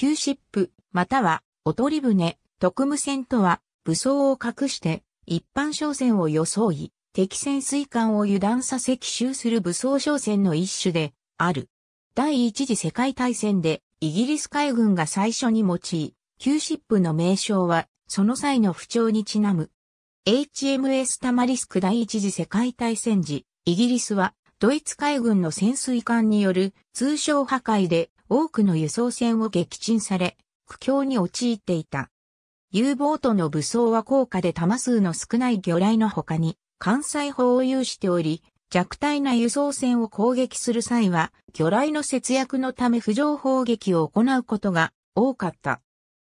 旧ップ、または、おとり船、特務船とは、武装を隠して、一般商船を装い、敵潜水艦を油断させ奇襲する武装商船の一種で、ある。第一次世界大戦で、イギリス海軍が最初に用い、旧ップの名称は、その際の不調にちなむ。HMS タマリスク第一次世界大戦時、イギリスは、ドイツ海軍の潜水艦による通商破壊で多くの輸送船を撃沈され、苦境に陥っていた。U ボートの武装は高価で弾数の少ない魚雷の他に、関西砲を有しており、弱体な輸送船を攻撃する際は、魚雷の節約のため浮上砲撃を行うことが多かった。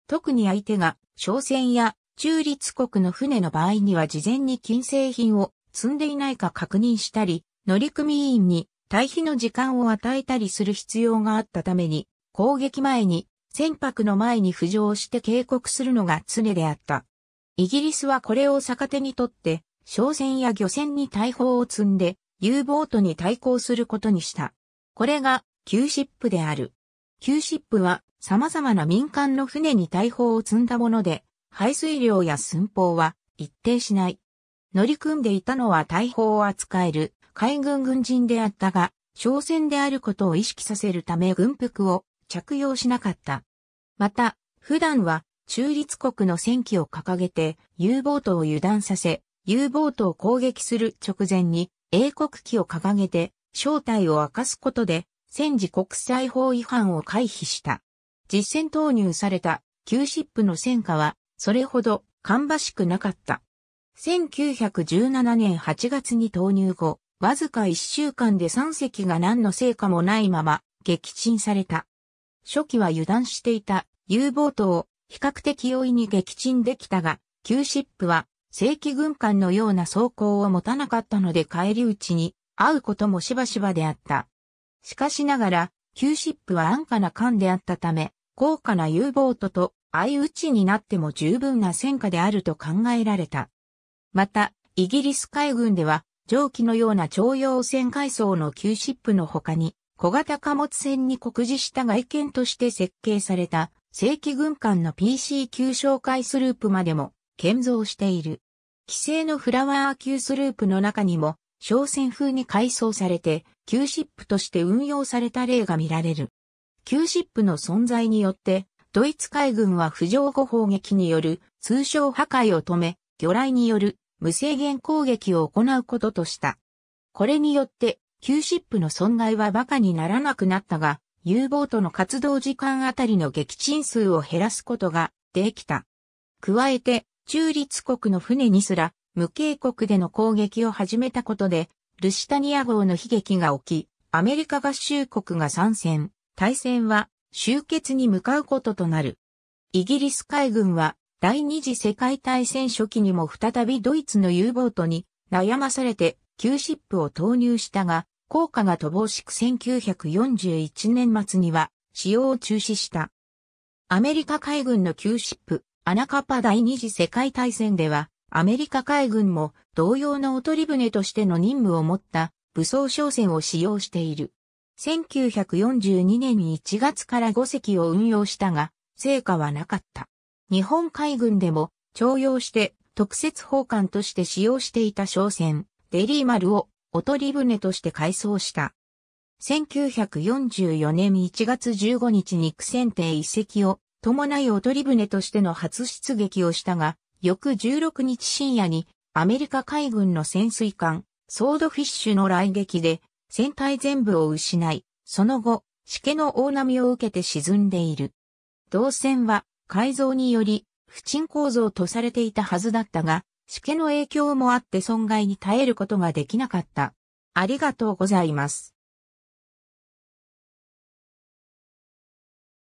特に相手が、商船や中立国の船の場合には事前に金製品を積んでいないか確認したり、乗組員に退避の時間を与えたりする必要があったために、攻撃前に、船舶の前に浮上して警告するのが常であった。イギリスはこれを逆手にとって、商船や漁船に大砲を積んで、U ボートに対抗することにした。これが、旧シップである。旧シップは、様々な民間の船に大砲を積んだもので、排水量や寸法は一定しない。乗り組んでいたのは大砲を扱える海軍軍人であったが、商船であることを意識させるため軍服を着用しなかった。また、普段は中立国の戦機を掲げて U ボートを油断させ、U ボートを攻撃する直前に英国機を掲げて正体を明かすことで戦時国際法違反を回避した。実戦投入された旧シップの戦果はそれほど芳しくなかった。1917年8月に投入後、わずか1週間で3隻が何の成果もないまま撃沈された。初期は油断していた U ボートを比較的容易に撃沈できたが、旧シップは正規軍艦のような装甲を持たなかったので帰り討ちに会うこともしばしばであった。しかしながら、旧シップは安価な艦であったため、高価な U ボートと相打ちになっても十分な戦果であると考えられた。また、イギリス海軍では蒸気のような徴用船階層の旧シップの他に、小型貨物船に酷似した外見として設計された正規軍艦の PC 級紹介スループまでも建造している。規制のフラワー級スループの中にも商船風に改装されて旧シップとして運用された例が見られる。旧シップの存在によってドイツ海軍は浮上後砲撃による通称破壊を止め魚雷による無制限攻撃を行うこととした。これによって、旧シップの損害は馬鹿にならなくなったが、U ボートの活動時間あたりの撃沈数を減らすことができた。加えて、中立国の船にすら、無警告での攻撃を始めたことで、ルシタニア号の悲劇が起き、アメリカ合衆国が参戦、対戦は終結に向かうこととなる。イギリス海軍は第二次世界大戦初期にも再びドイツの U ボートに悩まされて旧シップを投入したが、効果が乏しく1941年末には使用を中止した。アメリカ海軍の旧シップ、アナカパ第二次世界大戦では、アメリカ海軍も同様のおとり船としての任務を持った武装商船を使用している。1942年1月から5隻を運用したが、成果はなかった。日本海軍でも徴用して特設砲艦として使用していた商船、デリーマルをおとり船として改装した。1944年1月15日に苦戦艇遺跡を伴いおとり船としての初出撃をしたが、翌16日深夜にアメリカ海軍の潜水艦、ソードフィッシュの来撃で船体全部を失い、その後、しけの大波を受けて沈んでいる。同船は改造により、不沈構造とされていたはずだったが、湿気の影響もあって損害に耐えることができなかった。ありがとうございます。